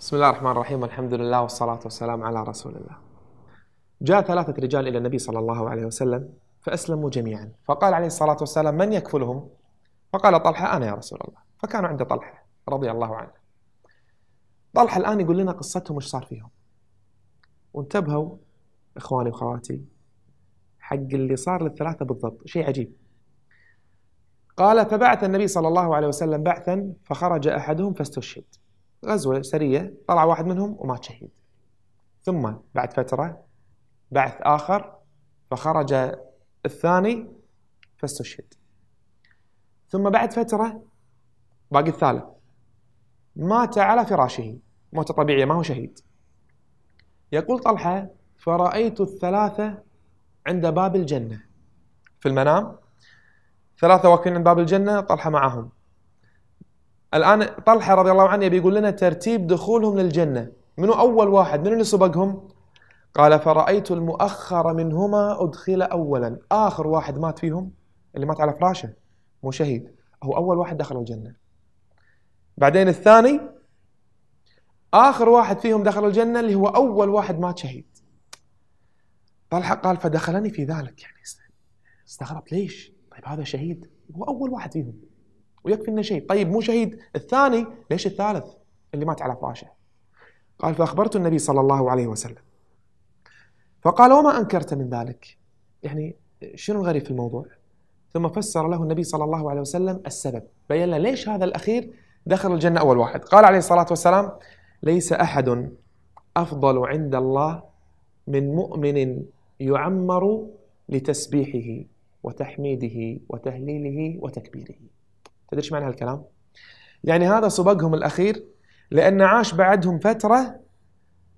بسم الله الرحمن الرحيم والحمد لله والصلاة والسلام على رسول الله جاء ثلاثة رجال إلى النبي صلى الله عليه وسلم فأسلموا جميعا فقال عليه الصلاة والسلام من يكفلهم فقال طلحة أنا يا رسول الله فكانوا عند طلحة رضي الله عنه طلحة الآن يقول لنا قصتهم وش صار فيهم وانتبهوا إخواني وخواتي حق اللي صار للثلاثة بالضبط شيء عجيب قال فبعث النبي صلى الله عليه وسلم بعثا فخرج أحدهم فاستشهد غزوة سرية طلع واحد منهم ومات شهيد ثم بعد فترة بعث آخر فخرج الثاني فاستشهد ثم بعد فترة باقي الثالث مات على فراشه موتة طبيعية ما هو شهيد يقول طلحة فرأيت الثلاثة عند باب الجنة في المنام ثلاثة واقفين عند باب الجنة طلحة معهم الآن طلحة رضي الله عنه بيقول لنا ترتيب دخولهم للجنة منو أول واحد من اللي سبقهم قال فرأيت المؤخر منهما أدخل أولا آخر واحد مات فيهم اللي مات على فراشه مو شهيد هو أول واحد دخل الجنة بعدين الثاني آخر واحد فيهم دخل الجنة اللي هو أول واحد مات شهيد طلحة قال فدخلني في ذلك يعني استغرب ليش طيب هذا شهيد هو أول واحد فيهم ويكفي لنا شيء طيب مو شهيد الثاني ليش الثالث اللي مات على فراشه قال فأخبرت النبي صلى الله عليه وسلم فقال وما أنكرت من ذلك يعني شنو الغريب في الموضوع ثم فسر له النبي صلى الله عليه وسلم السبب بين ليش هذا الأخير دخل الجنة أول واحد قال عليه الصلاة والسلام ليس أحد أفضل عند الله من مؤمن يعمر لتسبيحه وتحميده وتهليله وتكبيره تدري ايش معنى هالكلام؟ يعني هذا سبقهم الاخير لان عاش بعدهم فتره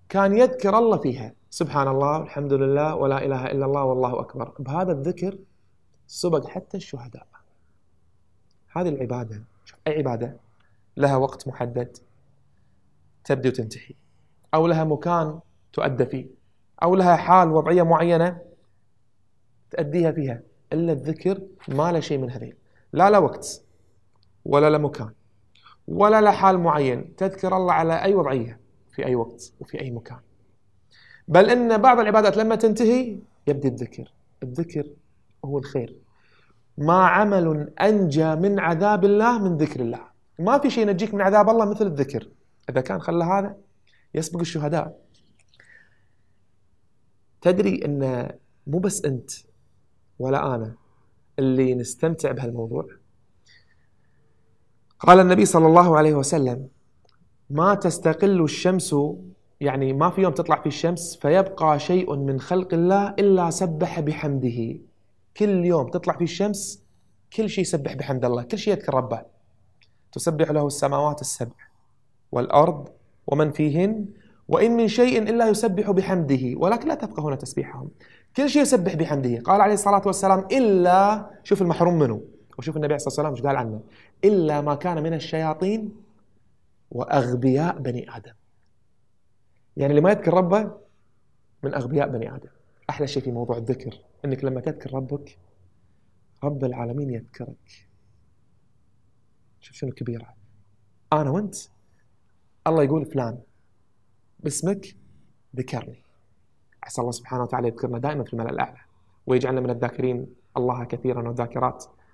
كان يذكر الله فيها سبحان الله والحمد لله ولا اله الا الله والله اكبر بهذا الذكر سبق حتى الشهداء هذه العباده شوف اي عباده لها وقت محدد تبدي وتنتهي او لها مكان تؤدى فيه او لها حال وضعيه معينه تؤديها فيها الا الذكر ما له شيء من هذيل لا له وقت ولا لمكان ولا لحال معين تذكر الله على أي وضعية في أي وقت وفي أي مكان بل إن بعض العبادات لما تنتهي يبدي الذكر الذكر هو الخير ما عمل أنجى من عذاب الله من ذكر الله ما في شيء ينجيك من عذاب الله مثل الذكر إذا كان خلى هذا يسبق الشهداء تدري أن مو بس أنت ولا أنا اللي نستمتع بهالموضوع قال النبي صلى الله عليه وسلم ما تستقل الشمس يعني ما في يوم تطلع فيه الشمس فيبقى شيء من خلق الله إلا سبح بحمده كل يوم تطلع فيه الشمس كل شيء يسبح بحمد الله كل شيء يذكر ربه تسبح له السماوات السبع والأرض ومن فيهن وإن من شيء إلا يسبح بحمده ولكن لا تفقهون تسبيحهم كل شيء يسبح بحمده قال عليه الصلاة والسلام إلا شوف المحروم منه وشوف النبي عليه الصلاه والسلام ايش قال عنه الا ما كان من الشياطين واغبياء بني ادم يعني اللي ما يذكر ربه من اغبياء بني ادم احلى شيء في موضوع الذكر انك لما تذكر ربك رب العالمين يذكرك شوف شنو كبيره انا وانت الله يقول فلان باسمك ذكرني عسى الله سبحانه وتعالى يذكرنا دائما في الملا الاعلى ويجعلنا من الذاكرين الله كثيرا والذاكرات